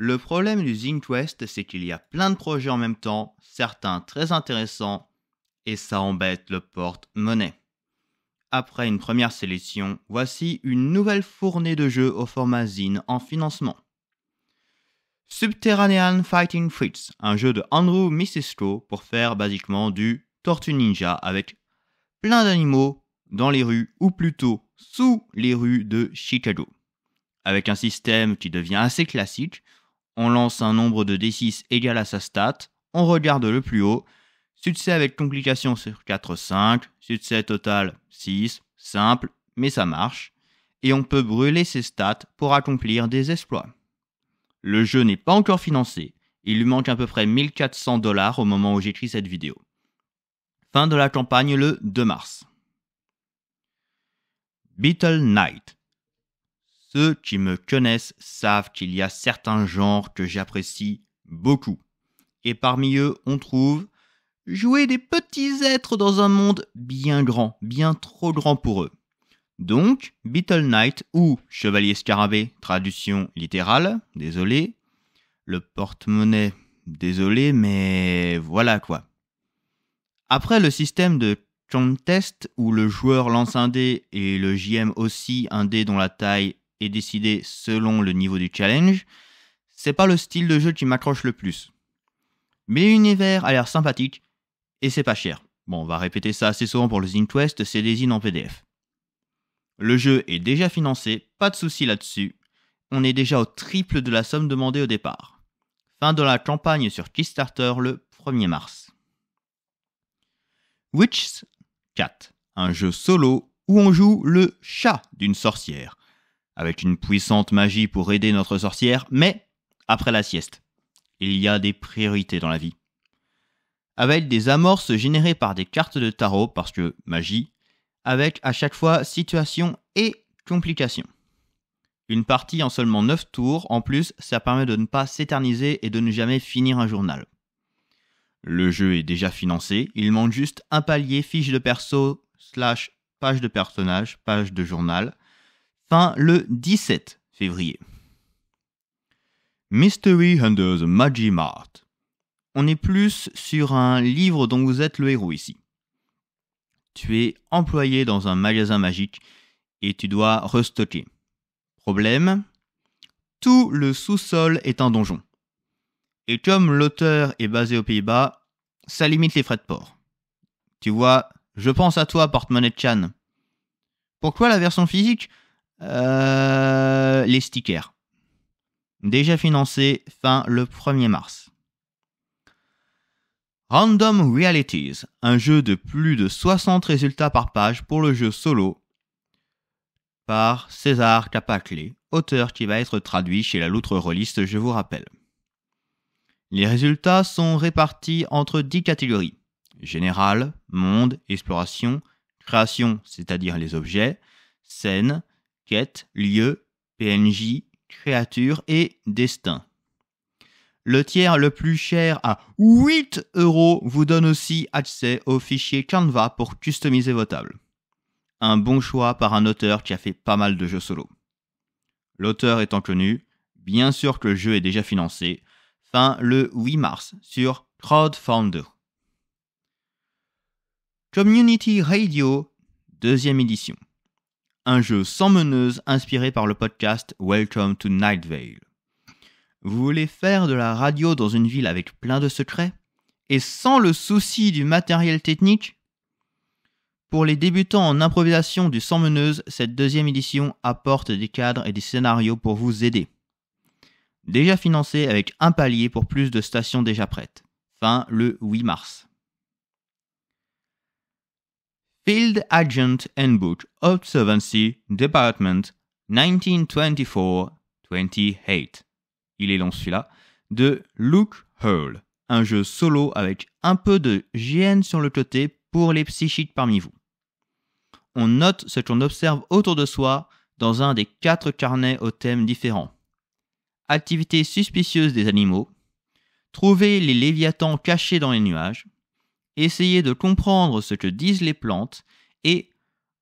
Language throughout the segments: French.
Le problème du Quest, c'est qu'il y a plein de projets en même temps, certains très intéressants, et ça embête le porte-monnaie. Après une première sélection, voici une nouvelle fournée de jeux au format Zine en financement. Subterranean Fighting Fritz, un jeu de Andrew Misesco pour faire basiquement du Tortue Ninja avec plein d'animaux dans les rues, ou plutôt sous les rues de Chicago. Avec un système qui devient assez classique, on lance un nombre de D6 égal à sa stat, on regarde le plus haut, succès avec complication sur 4, 5, succès total 6, simple, mais ça marche, et on peut brûler ses stats pour accomplir des exploits. Le jeu n'est pas encore financé, il lui manque à peu près 1400 dollars au moment où j'écris cette vidéo. Fin de la campagne le 2 mars. Beetle Knight ceux qui me connaissent savent qu'il y a certains genres que j'apprécie beaucoup. Et parmi eux, on trouve jouer des petits êtres dans un monde bien grand, bien trop grand pour eux. Donc, Beetle Knight ou Chevalier Scarabée, traduction littérale, désolé. Le porte-monnaie, désolé, mais voilà quoi. Après le système de contest où le joueur lance un dé et le JM aussi un dé dont la taille et décidé selon le niveau du challenge, c'est pas le style de jeu qui m'accroche le plus. Mais l'univers a l'air sympathique et c'est pas cher. Bon, on va répéter ça assez souvent pour le Quest, c'est des zines en PDF. Le jeu est déjà financé, pas de souci là-dessus. On est déjà au triple de la somme demandée au départ. Fin de la campagne sur Kickstarter le 1er mars. Witch 4, un jeu solo où on joue le chat d'une sorcière avec une puissante magie pour aider notre sorcière, mais après la sieste. Il y a des priorités dans la vie. Avec des amorces générées par des cartes de tarot, parce que magie, avec à chaque fois situation et complication. Une partie en seulement 9 tours, en plus, ça permet de ne pas s'éterniser et de ne jamais finir un journal. Le jeu est déjà financé, il manque juste un palier fiche de perso, slash page de personnage, page de journal, fin le 17 février. Mystery Under the Magi Mart. On est plus sur un livre dont vous êtes le héros ici. Tu es employé dans un magasin magique et tu dois restocker. Problème Tout le sous-sol est un donjon. Et comme l'auteur est basé aux Pays-Bas, ça limite les frais de port. Tu vois, je pense à toi, porte-monnaie de Chan. Pourquoi la version physique euh, les stickers. Déjà financé fin le 1er mars. Random Realities, un jeu de plus de 60 résultats par page pour le jeu solo par César Capaclé, auteur qui va être traduit chez la Loutre Reliste, je vous rappelle. Les résultats sont répartis entre 10 catégories général, monde, exploration, création, c'est-à-dire les objets, scène, quête, lieu, PNJ, créature et destin. Le tiers le plus cher à 8 euros vous donne aussi accès au fichier Canva pour customiser vos tables. Un bon choix par un auteur qui a fait pas mal de jeux solo. L'auteur étant connu, bien sûr que le jeu est déjà financé, fin le 8 mars sur Crowdfounder. Community Radio, deuxième édition un jeu sans meneuse inspiré par le podcast Welcome to Night Vale. Vous voulez faire de la radio dans une ville avec plein de secrets et sans le souci du matériel technique Pour les débutants en improvisation du sans meneuse, cette deuxième édition apporte des cadres et des scénarios pour vous aider. Déjà financé avec un palier pour plus de stations déjà prêtes. Fin le 8 mars. Field Agent Handbook Observancy Department 1924-28. Il est long celui-là, de Luke Hurl, un jeu solo avec un peu de GN sur le côté pour les psychiques parmi vous. On note ce qu'on observe autour de soi dans un des quatre carnets aux thèmes différents. Activité suspicieuse des animaux, trouver les léviathans cachés dans les nuages, essayez de comprendre ce que disent les plantes et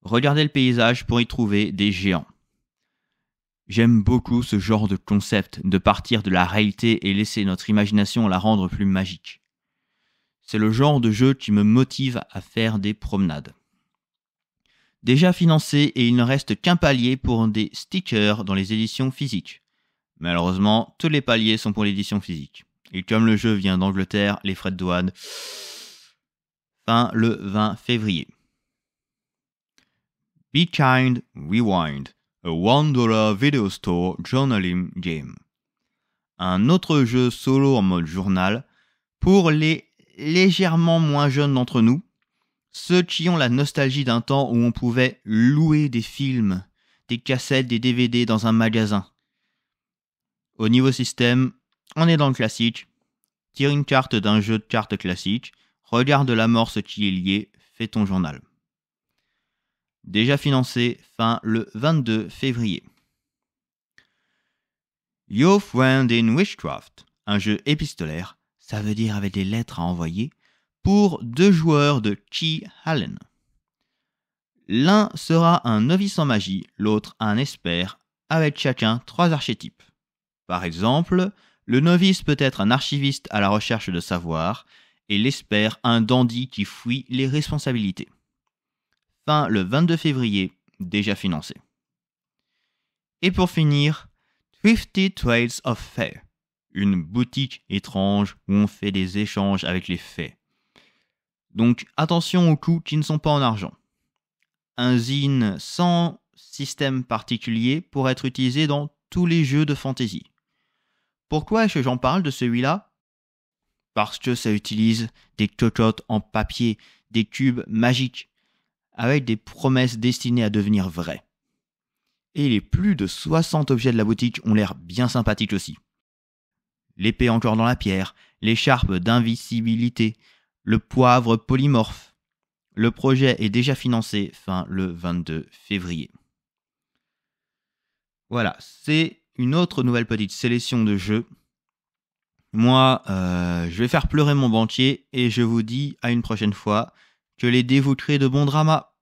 regardez le paysage pour y trouver des géants. J'aime beaucoup ce genre de concept de partir de la réalité et laisser notre imagination la rendre plus magique. C'est le genre de jeu qui me motive à faire des promenades. Déjà financé et il ne reste qu'un palier pour des stickers dans les éditions physiques. Malheureusement, tous les paliers sont pour l'édition physique. Et comme le jeu vient d'Angleterre, les frais de douane fin le 20 février. Be Kind Rewind, a $1 video store journaling game. Un autre jeu solo en mode journal pour les légèrement moins jeunes d'entre nous, ceux qui ont la nostalgie d'un temps où on pouvait louer des films, des cassettes, des DVD dans un magasin. Au niveau système, on est dans le classique. Tire une carte d'un jeu de cartes classique, Regarde la mort ce qui est lié, fais ton journal. Déjà financé fin le 22 février. Your Friend in Witchcraft, un jeu épistolaire, ça veut dire avec des lettres à envoyer, pour deux joueurs de Chi Hallen. L'un sera un novice en magie, l'autre un expert, avec chacun trois archétypes. Par exemple, le novice peut être un archiviste à la recherche de savoir, et l'espère un dandy qui fuit les responsabilités. Fin le 22 février, déjà financé. Et pour finir, Thrifty Trails of Fair, une boutique étrange où on fait des échanges avec les faits. Donc attention aux coûts qui ne sont pas en argent. Un zine sans système particulier pour être utilisé dans tous les jeux de fantasy. Pourquoi est-ce que j'en parle de celui-là parce que ça utilise des cocottes en papier, des cubes magiques, avec des promesses destinées à devenir vraies. Et les plus de 60 objets de la boutique ont l'air bien sympathiques aussi. L'épée encore dans la pierre, l'écharpe d'invisibilité, le poivre polymorphe. Le projet est déjà financé fin le 22 février. Voilà, c'est une autre nouvelle petite sélection de jeux moi, euh, je vais faire pleurer mon banquier et je vous dis à une prochaine fois que les dés créent de bons dramas.